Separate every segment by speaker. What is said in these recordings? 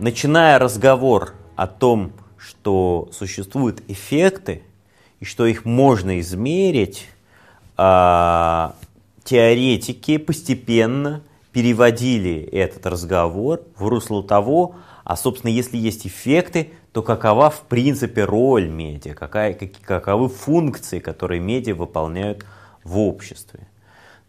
Speaker 1: начиная разговор о том, что существуют эффекты и что их можно измерить, а, теоретики постепенно переводили этот разговор в русло того, а, собственно, если есть эффекты, то какова, в принципе, роль медиа, какая, как, каковы функции, которые медиа выполняют в обществе.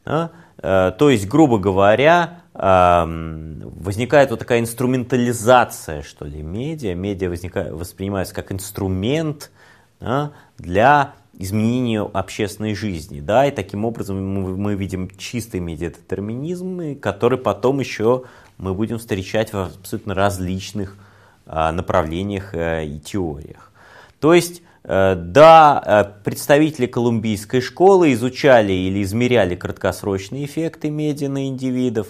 Speaker 1: Да? Э, то есть, грубо говоря, возникает вот такая инструментализация, что ли, медиа. Медиа возникает, воспринимается как инструмент да, для изменения общественной жизни. Да, и таким образом мы, мы видим чистый медиатерминизм, который потом еще мы будем встречать в абсолютно различных а, направлениях а, и теориях. То есть, а, да, э, представители колумбийской школы изучали или измеряли краткосрочные эффекты медиа на индивидов,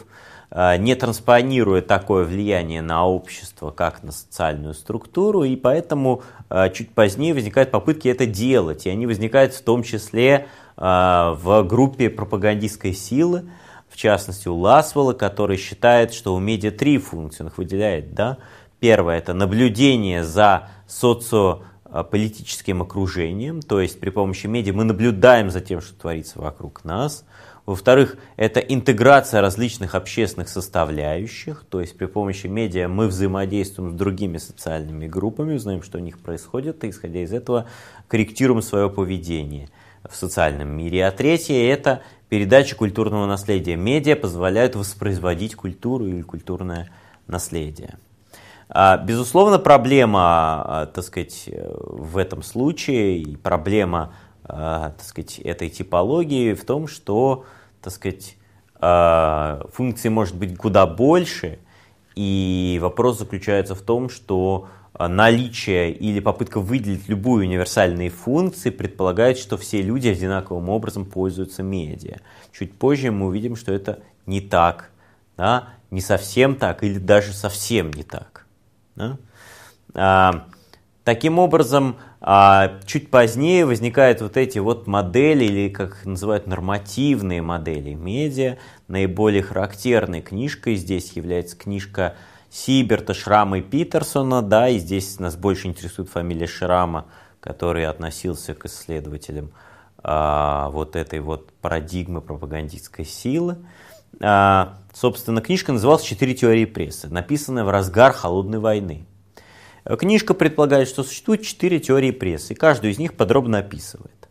Speaker 1: а, не транспонируя такое влияние на общество, как на социальную структуру, и поэтому а, чуть позднее возникают попытки это делать, и они возникают в том числе а, в группе пропагандистской силы, в частности у Ласвелла, который считает, что у медиа три функции, он их выделяет, да? Первое – это наблюдение за социополитическим окружением, то есть при помощи медиа мы наблюдаем за тем, что творится вокруг нас – во-вторых, это интеграция различных общественных составляющих, то есть при помощи медиа мы взаимодействуем с другими социальными группами, узнаем, что у них происходит, и исходя из этого корректируем свое поведение в социальном мире. А третье – это передача культурного наследия. Медиа позволяют воспроизводить культуру или культурное наследие. А, безусловно, проблема, а, так сказать, в этом случае, и проблема, а, так сказать, этой типологии в том, что так сказать, а, функций может быть куда больше, и вопрос заключается в том, что а, наличие или попытка выделить любую универсальные функции предполагает, что все люди одинаковым образом пользуются медиа. Чуть позже мы увидим, что это не так, да? не совсем так или даже совсем не так. Да? А, Таким образом, а, чуть позднее возникают вот эти вот модели, или как их называют, нормативные модели медиа. Наиболее характерной книжкой здесь является книжка Сиберта, Шрама и Питерсона, да, и здесь нас больше интересует фамилия Шрама, который относился к исследователям а, вот этой вот парадигмы пропагандистской силы. А, собственно, книжка называлась «Четыре теории прессы», написанная в разгар холодной войны. Э, книжка предполагает, что существует четыре теории прессы, и каждую из них подробно описывает.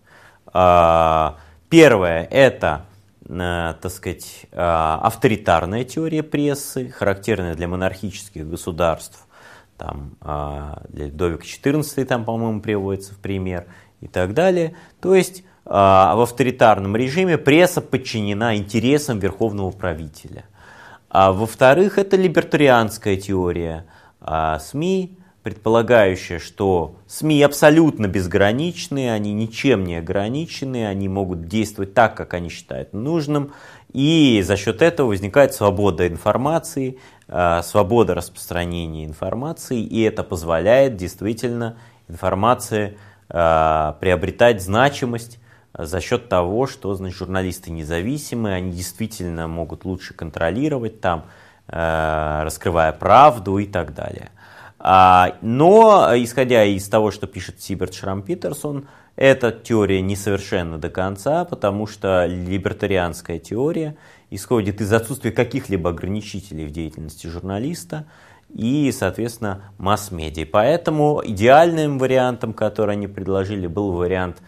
Speaker 1: А, Первое – это э, так сказать, э, авторитарная теория прессы, характерная для монархических государств, там, для Людовика XIV, там, по-моему, приводится в пример, и так далее. То есть в авторитарном режиме пресса подчинена интересам верховного правителя. А во-вторых, это либертарианская теория СМИ, предполагающая, что СМИ абсолютно безграничны, они ничем не ограничены, они могут действовать так, как они считают нужным, и за счет этого возникает свобода информации, э, свобода распространения информации, и это позволяет действительно информации э, приобретать значимость э, за счет того, что значит, журналисты независимы, они действительно могут лучше контролировать там, раскрывая правду и так далее. А, но, исходя из того, что пишет Сиберт Шрам Питерсон, эта теория несовершенна до конца, потому что либертарианская теория исходит из отсутствия каких-либо ограничителей в деятельности журналиста и, соответственно, масс-медиа. Поэтому идеальным вариантом, который они предложили, был вариант,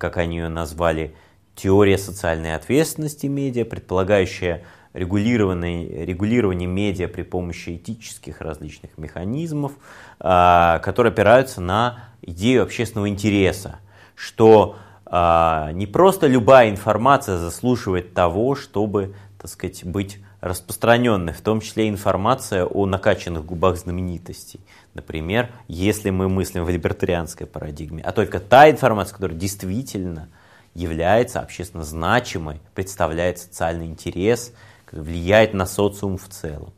Speaker 1: как они ее назвали, теория социальной ответственности медиа, предполагающая регулированной, регулирование медиа при помощи этических различных механизмов, а, которые опираются на идею общественного интереса, что а, не просто любая информация заслуживает того, чтобы, так сказать, быть распространенной, в том числе информация о накачанных губах знаменитостей. Например, если мы мыслим в либертарианской парадигме, а только та информация, которая действительно является общественно значимой, представляет социальный интерес, влиять на социум в целом.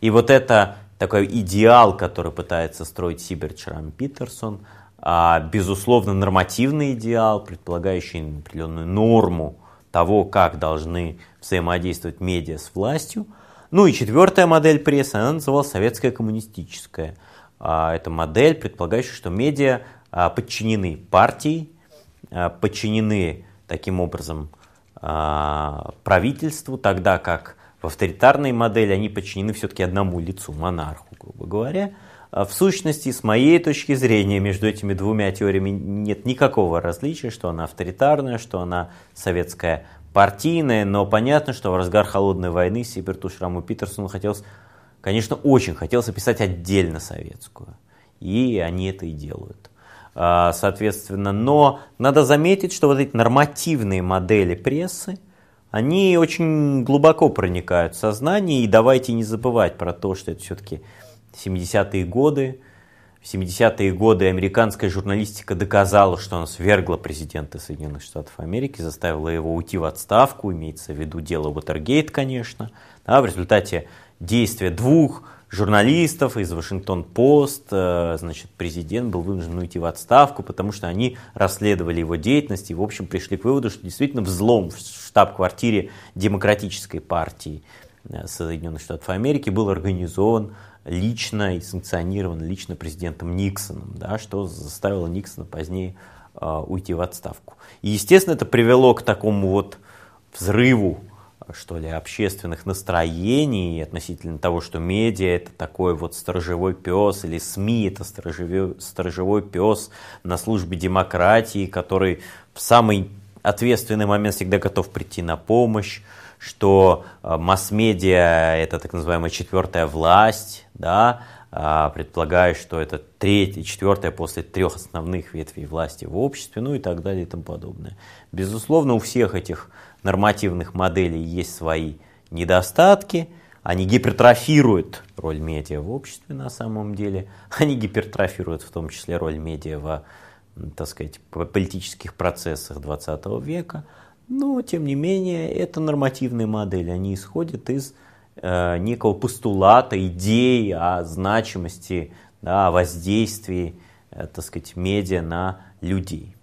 Speaker 1: И вот это такой идеал, который пытается строить Сиберт Шрам Питерсон, а, безусловно, нормативный идеал, предполагающий определенную норму того, как должны взаимодействовать медиа с властью. Ну и четвертая модель прессы, она называлась советская коммунистическая. А, это модель, предполагающая, что медиа а, подчинены партии, подчинены таким образом а, правительству, тогда как в авторитарной модели они подчинены все-таки одному лицу, монарху, грубо говоря. А, в сущности, с моей точки зрения, между этими двумя теориями нет никакого различия, что она авторитарная, что она советская партийная, но понятно, что в разгар холодной войны Сиберту Шраму Питерсону хотелось, конечно, очень хотелось описать отдельно советскую. И они это и делают. А, соответственно. Но надо заметить, что вот эти нормативные модели прессы, они очень глубоко проникают в сознание, и давайте не забывать про то, что это все-таки 70-е годы, в 70-е годы американская журналистика доказала, что она свергла президента Соединенных Штатов Америки, заставила его уйти в отставку, имеется в виду дело Уотергейт, конечно. а в результате действия двух журналистов из Вашингтон-Пост, э, значит, президент был вынужден уйти в отставку, потому что они расследовали его деятельность и, в общем, пришли к выводу, что действительно взлом в штаб-квартире Демократической партии э, Соединенных Штатов Америки был организован лично и санкционирован лично президентом Никсоном, да, что заставило Никсона позднее э, уйти в отставку. И, естественно, это привело к такому вот взрыву что ли, общественных настроений относительно того, что медиа это такой вот сторожевой пес, или СМИ это сторожевой, сторожевой пес на службе демократии, который в самый ответственный момент всегда готов прийти на помощь, что э, масс-медиа это так называемая четвертая власть, да, а предполагая, что это третья, четвертая после трех основных ветвей власти в обществе, ну и так далее и тому подобное. Безусловно, у всех этих нормативных моделей есть свои недостатки, они гипертрофируют роль медиа в обществе на самом деле, они гипертрофируют в том числе роль медиа в так сказать, политических процессах 20 века, но, тем не менее, это нормативные модели, они исходят из э, некого постулата, идеи о значимости, да, о воздействии, э, так сказать, медиа на людей.